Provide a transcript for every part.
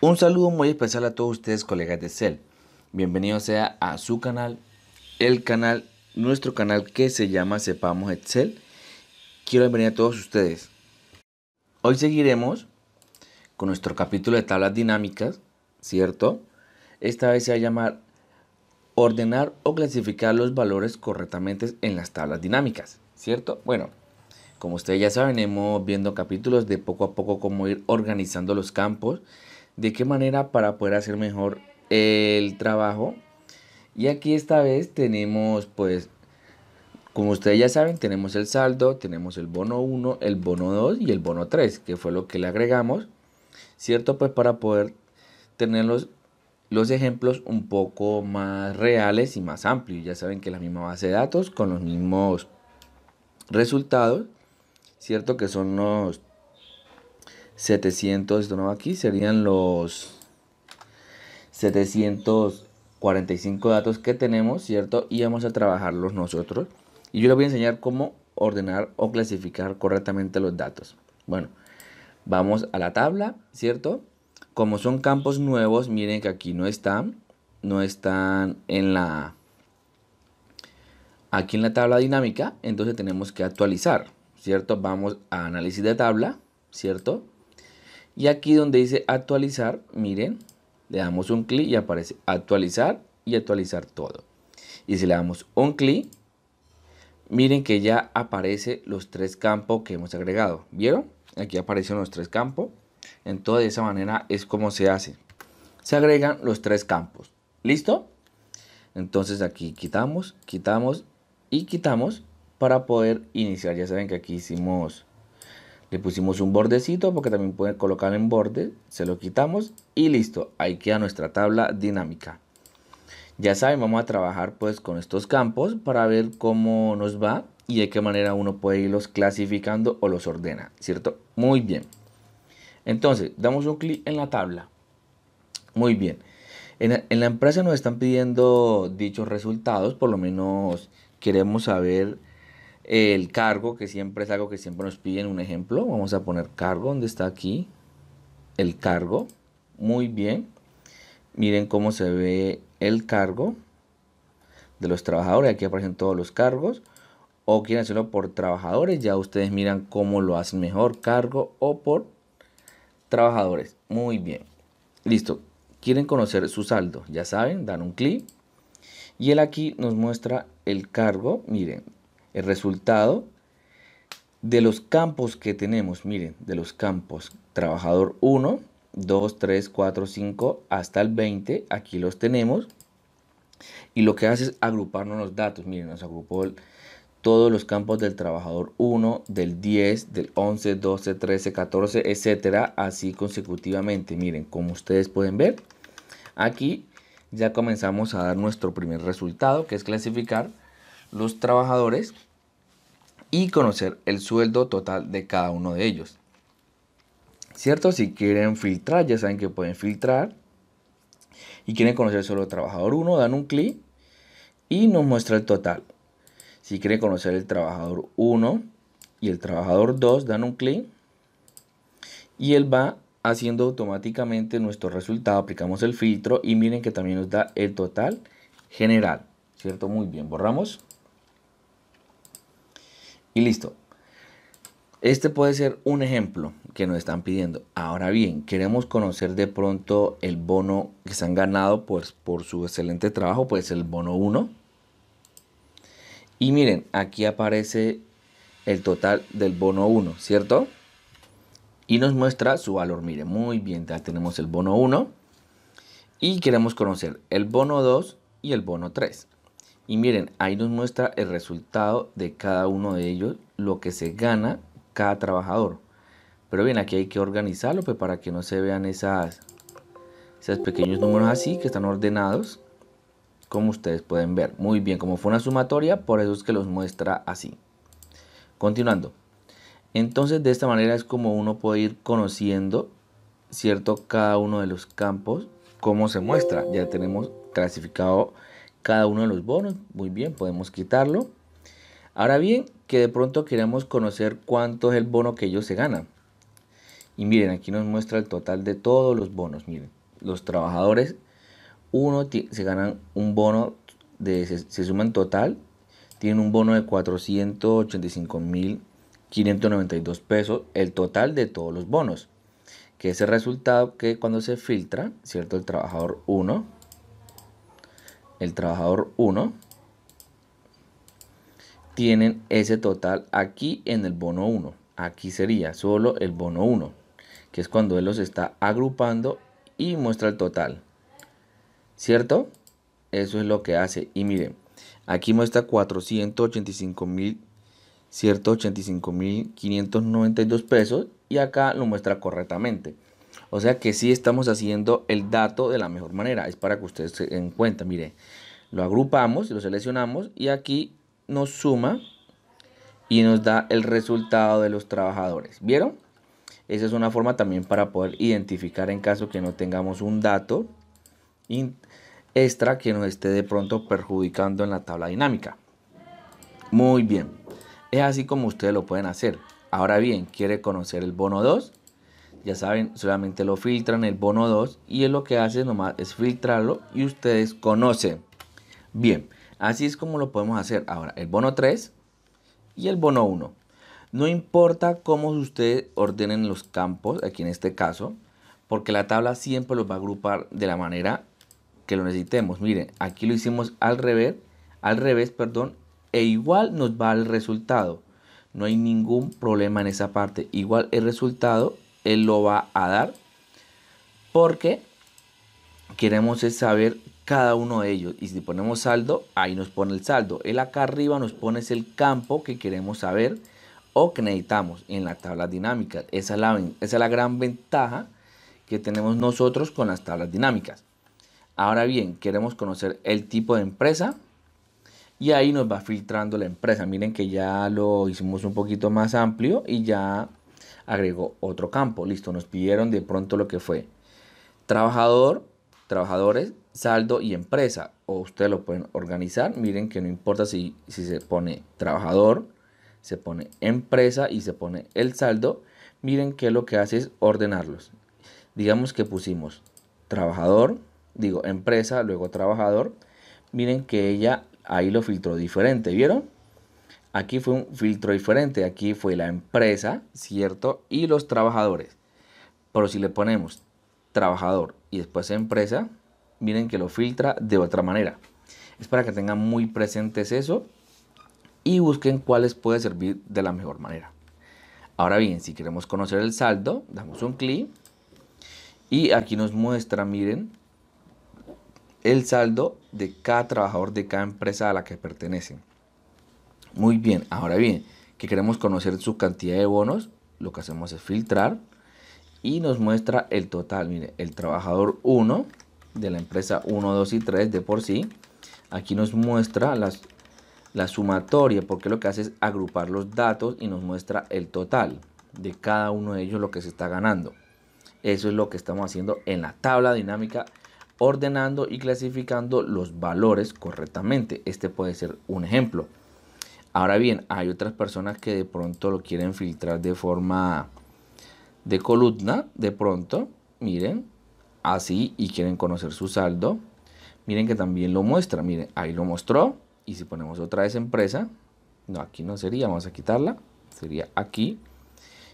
Un saludo muy especial a todos ustedes, colegas de Excel Bienvenidos sea a su canal, el canal, nuestro canal que se llama Sepamos Excel. Quiero bienvenir a todos ustedes. Hoy seguiremos con nuestro capítulo de tablas dinámicas, ¿cierto? Esta vez se va a llamar ordenar o clasificar los valores correctamente en las tablas dinámicas, ¿cierto? Bueno, como ustedes ya saben, hemos viendo capítulos de poco a poco cómo ir organizando los campos de qué manera para poder hacer mejor el trabajo. Y aquí esta vez tenemos pues, como ustedes ya saben, tenemos el saldo, tenemos el bono 1, el bono 2 y el bono 3, que fue lo que le agregamos, ¿cierto? Pues para poder tener los, los ejemplos un poco más reales y más amplios. Ya saben que la misma base de datos con los mismos resultados, ¿cierto? Que son los 700, esto no aquí, serían los 745 datos que tenemos, ¿cierto? Y vamos a trabajarlos nosotros. Y yo les voy a enseñar cómo ordenar o clasificar correctamente los datos. Bueno, vamos a la tabla, ¿cierto? Como son campos nuevos, miren que aquí no están, no están en la... Aquí en la tabla dinámica, entonces tenemos que actualizar, ¿cierto? Vamos a análisis de tabla, ¿cierto? Y aquí donde dice actualizar, miren, le damos un clic y aparece actualizar y actualizar todo. Y si le damos un clic, miren que ya aparece los tres campos que hemos agregado. ¿Vieron? Aquí aparecen los tres campos. Entonces de esa manera es como se hace. Se agregan los tres campos. ¿Listo? Entonces aquí quitamos, quitamos y quitamos para poder iniciar. Ya saben que aquí hicimos le pusimos un bordecito porque también pueden colocar en borde. Se lo quitamos y listo. Ahí queda nuestra tabla dinámica. Ya saben, vamos a trabajar pues con estos campos para ver cómo nos va y de qué manera uno puede irlos clasificando o los ordena, ¿cierto? Muy bien. Entonces, damos un clic en la tabla. Muy bien. En, en la empresa nos están pidiendo dichos resultados, por lo menos queremos saber el cargo, que siempre es algo que siempre nos piden, un ejemplo, vamos a poner cargo, donde está aquí, el cargo, muy bien, miren cómo se ve el cargo de los trabajadores, aquí aparecen todos los cargos, o quieren hacerlo por trabajadores, ya ustedes miran cómo lo hacen mejor, cargo o por trabajadores, muy bien, listo, quieren conocer su saldo, ya saben, dan un clic, y él aquí nos muestra el cargo, miren, el resultado de los campos que tenemos, miren, de los campos, trabajador 1, 2, 3, 4, 5, hasta el 20, aquí los tenemos. Y lo que hace es agruparnos los datos, miren, nos agrupó todos los campos del trabajador 1, del 10, del 11, 12, 13, 14, etcétera, así consecutivamente. Miren, como ustedes pueden ver, aquí ya comenzamos a dar nuestro primer resultado, que es clasificar los trabajadores y conocer el sueldo total de cada uno de ellos. ¿Cierto? Si quieren filtrar, ya saben que pueden filtrar. Y quieren conocer solo el trabajador 1, dan un clic y nos muestra el total. Si quieren conocer el trabajador 1 y el trabajador 2, dan un clic y él va haciendo automáticamente nuestro resultado. Aplicamos el filtro y miren que también nos da el total general. ¿Cierto? Muy bien, borramos. Y listo. Este puede ser un ejemplo que nos están pidiendo. Ahora bien, queremos conocer de pronto el bono que se han ganado pues, por su excelente trabajo, pues el bono 1. Y miren, aquí aparece el total del bono 1, ¿cierto? Y nos muestra su valor. Miren, muy bien, ya tenemos el bono 1. Y queremos conocer el bono 2 y el bono 3. Y miren, ahí nos muestra el resultado de cada uno de ellos, lo que se gana cada trabajador. Pero bien, aquí hay que organizarlo pues, para que no se vean esas, esos pequeños números así que están ordenados, como ustedes pueden ver. Muy bien, como fue una sumatoria, por eso es que los muestra así. Continuando. Entonces, de esta manera es como uno puede ir conociendo, ¿cierto? Cada uno de los campos, cómo se muestra. Ya tenemos clasificado cada uno de los bonos. Muy bien, podemos quitarlo. Ahora bien, que de pronto queremos conocer cuánto es el bono que ellos se ganan. Y miren, aquí nos muestra el total de todos los bonos. Miren, los trabajadores, uno se ganan un bono, de, se, se suman total, tienen un bono de 485.592 pesos, el total de todos los bonos. Que es el resultado que cuando se filtra, ¿cierto? El trabajador 1 el trabajador 1 tienen ese total aquí en el bono 1. Aquí sería solo el bono 1, que es cuando él los está agrupando y muestra el total. ¿Cierto? Eso es lo que hace. Y miren, aquí muestra mil, mil 592 pesos y acá lo muestra correctamente. O sea que sí estamos haciendo el dato de la mejor manera. Es para que ustedes se den cuenta. Mire, lo agrupamos, lo seleccionamos y aquí nos suma y nos da el resultado de los trabajadores. ¿Vieron? Esa es una forma también para poder identificar en caso que no tengamos un dato extra que nos esté de pronto perjudicando en la tabla dinámica. Muy bien. Es así como ustedes lo pueden hacer. Ahora bien, ¿quiere conocer el bono 2? ya saben, solamente lo filtran el bono 2 y es lo que hace nomás es filtrarlo y ustedes conocen. Bien, así es como lo podemos hacer ahora, el bono 3 y el bono 1. No importa cómo ustedes ordenen los campos, aquí en este caso, porque la tabla siempre los va a agrupar de la manera que lo necesitemos. Miren, aquí lo hicimos al revés, al revés, perdón, e igual nos va el resultado. No hay ningún problema en esa parte. Igual el resultado él lo va a dar porque queremos saber cada uno de ellos. Y si ponemos saldo, ahí nos pone el saldo. Él acá arriba nos pone el campo que queremos saber o que necesitamos en la tabla dinámica es la, esa es la gran ventaja que tenemos nosotros con las tablas dinámicas. Ahora bien, queremos conocer el tipo de empresa y ahí nos va filtrando la empresa. Miren que ya lo hicimos un poquito más amplio y ya agregó otro campo. Listo, nos pidieron de pronto lo que fue trabajador, trabajadores, saldo y empresa. O ustedes lo pueden organizar. Miren que no importa si, si se pone trabajador, se pone empresa y se pone el saldo. Miren que lo que hace es ordenarlos. Digamos que pusimos trabajador, digo empresa, luego trabajador. Miren que ella ahí lo filtró diferente, ¿vieron? Aquí fue un filtro diferente, aquí fue la empresa, ¿cierto? Y los trabajadores. Pero si le ponemos trabajador y después empresa, miren que lo filtra de otra manera. Es para que tengan muy presentes eso y busquen cuáles puede servir de la mejor manera. Ahora bien, si queremos conocer el saldo, damos un clic y aquí nos muestra, miren, el saldo de cada trabajador de cada empresa a la que pertenecen. Muy bien, ahora bien, que queremos conocer su cantidad de bonos, lo que hacemos es filtrar y nos muestra el total. Mire, el trabajador 1 de la empresa 1, 2 y 3 de por sí. Aquí nos muestra las, la sumatoria porque lo que hace es agrupar los datos y nos muestra el total de cada uno de ellos lo que se está ganando. Eso es lo que estamos haciendo en la tabla dinámica, ordenando y clasificando los valores correctamente. Este puede ser un ejemplo. Ahora bien, hay otras personas que de pronto lo quieren filtrar de forma de columna, de pronto, miren, así y quieren conocer su saldo. Miren que también lo muestra, miren, ahí lo mostró. Y si ponemos otra vez empresa, no, aquí no sería, vamos a quitarla, sería aquí.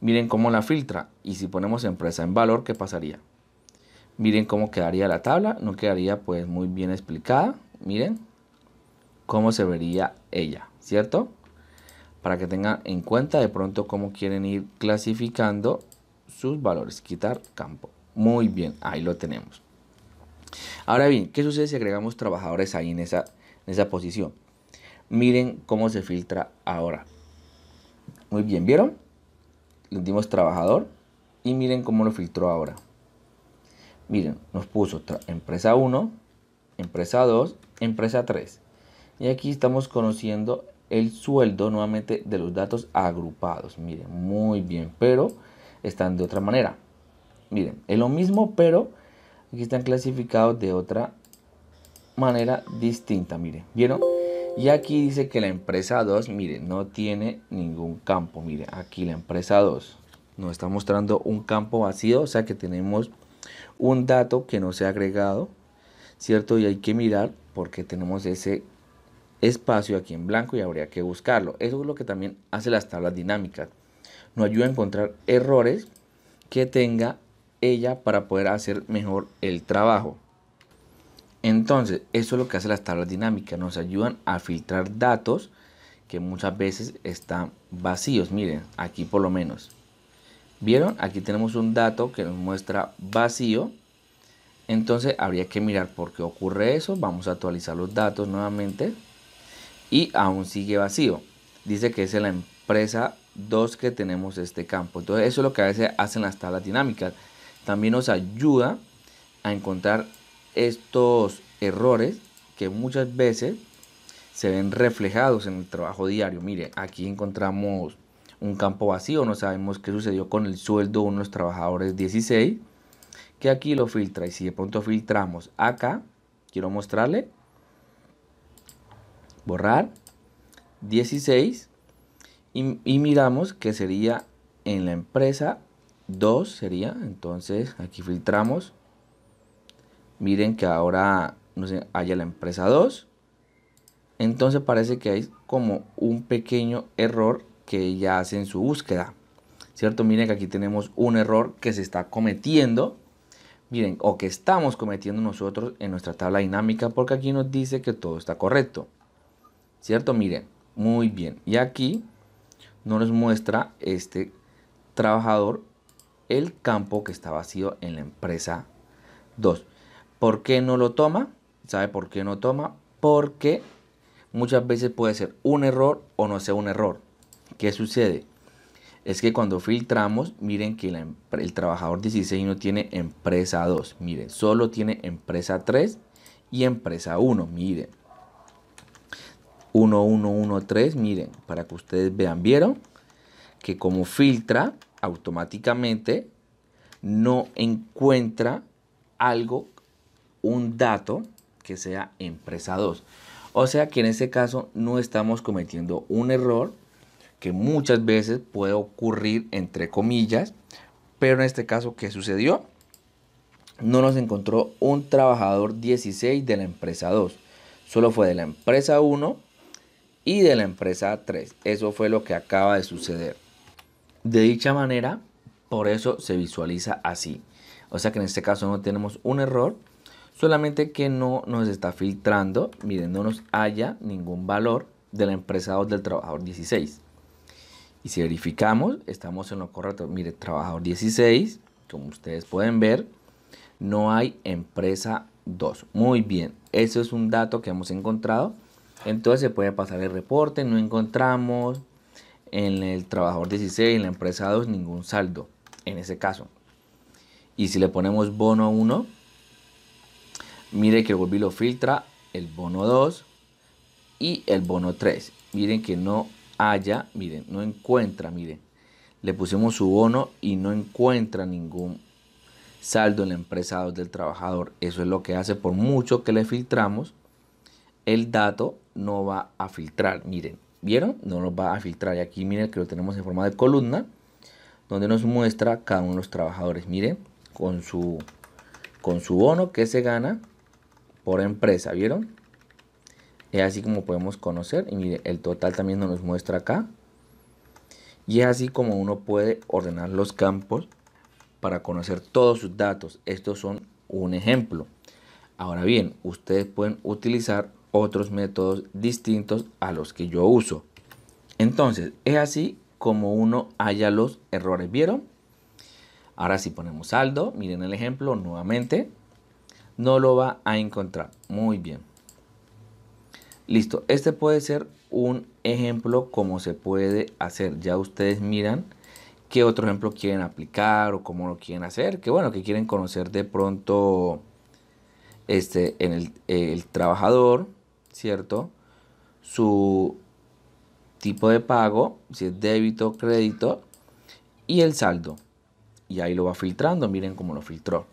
Miren cómo la filtra. Y si ponemos empresa en valor, ¿qué pasaría? Miren cómo quedaría la tabla, no quedaría pues muy bien explicada. Miren cómo se vería ella. ¿cierto? Para que tengan en cuenta de pronto cómo quieren ir clasificando sus valores, quitar campo. Muy bien, ahí lo tenemos. Ahora bien, ¿qué sucede si agregamos trabajadores ahí en esa, en esa posición? Miren cómo se filtra ahora. Muy bien, ¿vieron? Le dimos trabajador y miren cómo lo filtró ahora. Miren, nos puso empresa 1, empresa 2, empresa 3. Y aquí estamos conociendo el sueldo nuevamente de los datos agrupados. Miren, muy bien, pero están de otra manera. Miren, es lo mismo, pero aquí están clasificados de otra manera distinta. Miren, ¿vieron? Y aquí dice que la empresa 2, miren, no tiene ningún campo. Miren, aquí la empresa 2 nos está mostrando un campo vacío, o sea que tenemos un dato que no se ha agregado, ¿cierto? Y hay que mirar porque tenemos ese espacio aquí en blanco y habría que buscarlo. Eso es lo que también hace las tablas dinámicas. Nos ayuda a encontrar errores que tenga ella para poder hacer mejor el trabajo. Entonces, eso es lo que hace las tablas dinámicas. Nos ayudan a filtrar datos que muchas veces están vacíos. Miren, aquí por lo menos. ¿Vieron? Aquí tenemos un dato que nos muestra vacío. Entonces habría que mirar por qué ocurre eso. Vamos a actualizar los datos nuevamente y aún sigue vacío. Dice que es la empresa 2 que tenemos este campo. Entonces eso es lo que a veces hacen las tablas dinámicas. También nos ayuda a encontrar estos errores que muchas veces se ven reflejados en el trabajo diario. Mire, aquí encontramos un campo vacío, no sabemos qué sucedió con el sueldo de unos trabajadores 16, que aquí lo filtra y si de pronto filtramos acá, quiero mostrarle, borrar 16 y, miramos que sería en la empresa 2 sería entonces aquí filtramos miren que ahora no se haya la empresa 2 entonces parece que hay como un pequeño error que ya hace en su búsqueda cierto miren que aquí tenemos un error que se está cometiendo miren o que estamos cometiendo nosotros en nuestra tabla dinámica porque aquí nos dice que todo está correcto ¿Cierto? Miren, muy bien. Y aquí nos muestra este trabajador el campo que está vacío en la empresa 2. ¿Por qué no lo toma? ¿Sabe por qué no toma? Porque muchas veces puede ser un error o no sea un error. ¿Qué sucede? Es que cuando filtramos, miren que el trabajador 16 no tiene empresa 2. Miren, solo tiene empresa 3 y empresa 1. Miren, 1113, miren, para que ustedes vean, ¿vieron? Que como filtra automáticamente, no encuentra algo, un dato que sea empresa 2. O sea que en este caso no estamos cometiendo un error que muchas veces puede ocurrir entre comillas, pero en este caso, ¿qué sucedió? No nos encontró un trabajador 16 de la empresa 2, solo fue de la empresa 1 y de la empresa 3. Eso fue lo que acaba de suceder. De dicha manera, por eso se visualiza así. O sea que en este caso no tenemos un error, solamente que no nos está filtrando, miren, no nos haya ningún valor de la empresa 2 del trabajador 16. Y si verificamos, estamos en lo correcto. Mire, trabajador 16, como ustedes pueden ver, no hay empresa 2. Muy bien, eso es un dato que hemos encontrado entonces se puede pasar el reporte, no encontramos en el trabajador 16, en la empresa 2, ningún saldo, en ese caso. Y si le ponemos bono 1, mire que volví lo filtra el bono 2 y el bono 3. Miren que no haya, miren, no encuentra, miren. Le pusimos su bono y no encuentra ningún saldo en la empresa 2 del trabajador. Eso es lo que hace por mucho que le filtramos el dato no va a filtrar. Miren, ¿vieron? No nos va a filtrar. Y aquí miren que lo tenemos en forma de columna, donde nos muestra cada uno de los trabajadores. Miren, con su, con su bono que se gana por empresa, ¿vieron? Es así como podemos conocer. Y miren, el total también nos muestra acá. Y es así como uno puede ordenar los campos para conocer todos sus datos. Estos son un ejemplo. Ahora bien, ustedes pueden utilizar otros métodos distintos a los que yo uso. Entonces, es así como uno haya los errores. ¿Vieron? Ahora si ponemos saldo, miren el ejemplo nuevamente, no lo va a encontrar. Muy bien. Listo, este puede ser un ejemplo como se puede hacer. Ya ustedes miran qué otro ejemplo quieren aplicar o cómo lo quieren hacer. Que bueno, que quieren conocer de pronto este, en el trabajador ¿cierto? Su tipo de pago, si es débito, o crédito, y el saldo. Y ahí lo va filtrando, miren cómo lo filtró.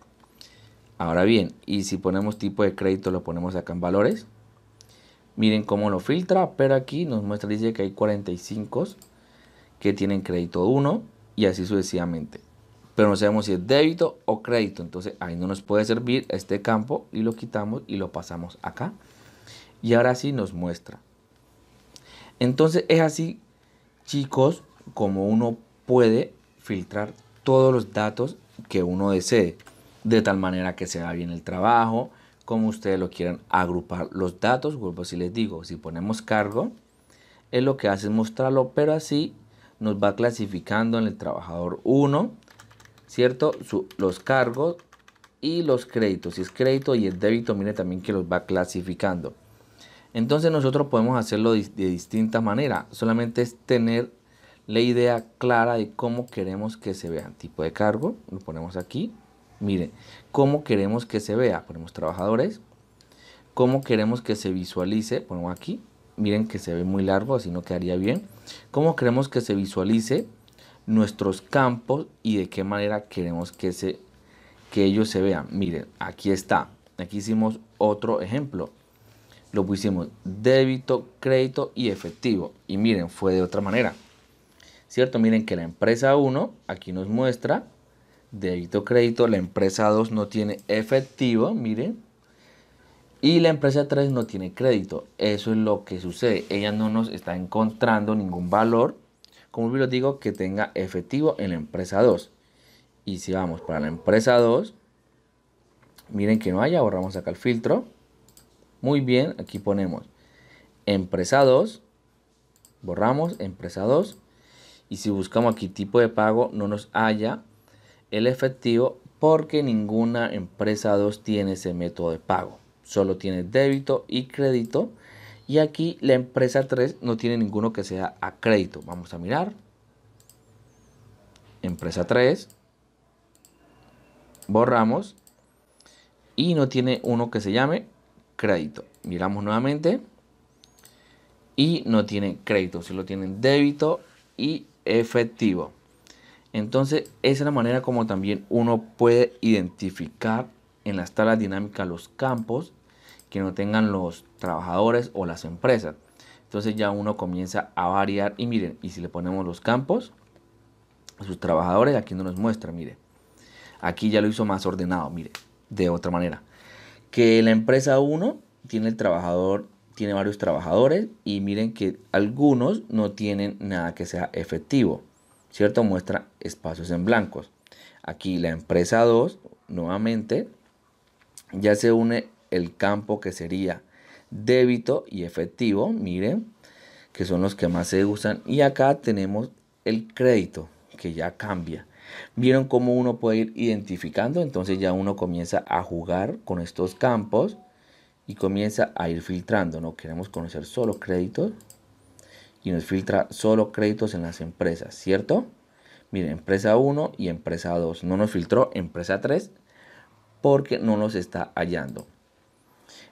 Ahora bien, y si ponemos tipo de crédito, lo ponemos acá en valores. Miren cómo lo filtra, pero aquí nos muestra, dice que hay 45 que tienen crédito 1 y así sucesivamente. Pero no sabemos si es débito o crédito, entonces ahí no nos puede servir este campo y lo quitamos y lo pasamos acá. Y ahora sí nos muestra. Entonces es así, chicos, como uno puede filtrar todos los datos que uno desee, de tal manera que se vea bien el trabajo, como ustedes lo quieran agrupar los datos, grupos si les digo, si ponemos cargo, es lo que hace es mostrarlo, pero así nos va clasificando en el trabajador 1, ¿cierto? los cargos y los créditos, si es crédito y es débito, mire también que los va clasificando. Entonces nosotros podemos hacerlo de, distinta distintas maneras. Solamente es tener la idea clara de cómo queremos que se vea. Tipo de cargo, lo ponemos aquí. Miren, cómo queremos que se vea. Ponemos trabajadores. Cómo queremos que se visualice. Ponemos aquí. Miren que se ve muy largo, así no quedaría bien. Cómo queremos que se visualice nuestros campos y de qué manera queremos que, se, que ellos se vean. Miren, aquí está. Aquí hicimos otro ejemplo lo pusimos débito, crédito y efectivo. Y miren, fue de otra manera. ¿Cierto? Miren que la empresa 1 aquí nos muestra débito, crédito. La empresa 2 no tiene efectivo, miren. Y la empresa 3 no tiene crédito. Eso es lo que sucede. Ella no nos está encontrando ningún valor, como les digo, que tenga efectivo en la empresa 2. Y si vamos para la empresa 2, miren que no haya, borramos acá el filtro. Muy bien, aquí ponemos empresa 2, borramos empresa 2 y si buscamos aquí tipo de pago no nos halla el efectivo porque ninguna empresa 2 tiene ese método de pago. Solo tiene débito y crédito y aquí la empresa 3 no tiene ninguno que sea a crédito. Vamos a mirar. Empresa 3. Borramos. Y no tiene uno que se llame crédito. Miramos nuevamente. Y no tienen crédito, solo tienen débito y efectivo. Entonces, esa es la manera como también uno puede identificar en las tablas dinámicas los campos que no tengan los trabajadores o las empresas. Entonces ya uno comienza a variar y miren, y si le ponemos los campos, sus trabajadores, aquí no nos muestra, mire. Aquí ya lo hizo más ordenado, mire, de otra manera que la empresa 1 tiene el trabajador, tiene varios trabajadores y miren que algunos no tienen nada que sea efectivo, ¿cierto? Muestra espacios en blancos. Aquí la empresa 2, nuevamente, ya se une el campo que sería débito y efectivo, miren, que son los que más se usan. Y acá tenemos el crédito, que ya cambia. Vieron cómo uno puede ir identificando, entonces ya uno comienza a jugar con estos campos y comienza a ir filtrando. No queremos conocer solo créditos y nos filtra solo créditos en las empresas, ¿cierto? Miren, empresa 1 y empresa 2. No nos filtró empresa 3 porque no nos está hallando.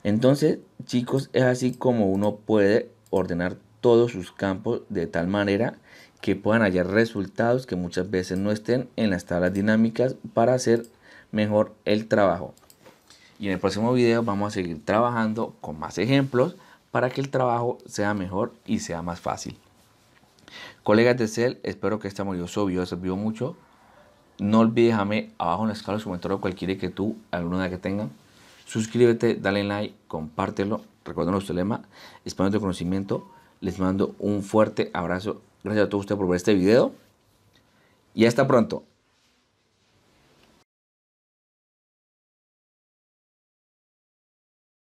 Entonces, chicos, es así como uno puede ordenar todos sus campos de tal manera que puedan hallar resultados que muchas veces no estén en las tablas dinámicas para hacer mejor el trabajo. Y en el próximo video vamos a seguir trabajando con más ejemplos para que el trabajo sea mejor y sea más fácil. Colegas de CEL, espero que este maravilloso video sirvió mucho. No olvides dejarme abajo en la escala su comentario cualquiera que tú, alguna que tengan. Suscríbete, dale like, compártelo. Recuerda nuestro lema, expande tu conocimiento. Les mando un fuerte abrazo Gracias a todos ustedes por ver este video. Y hasta pronto.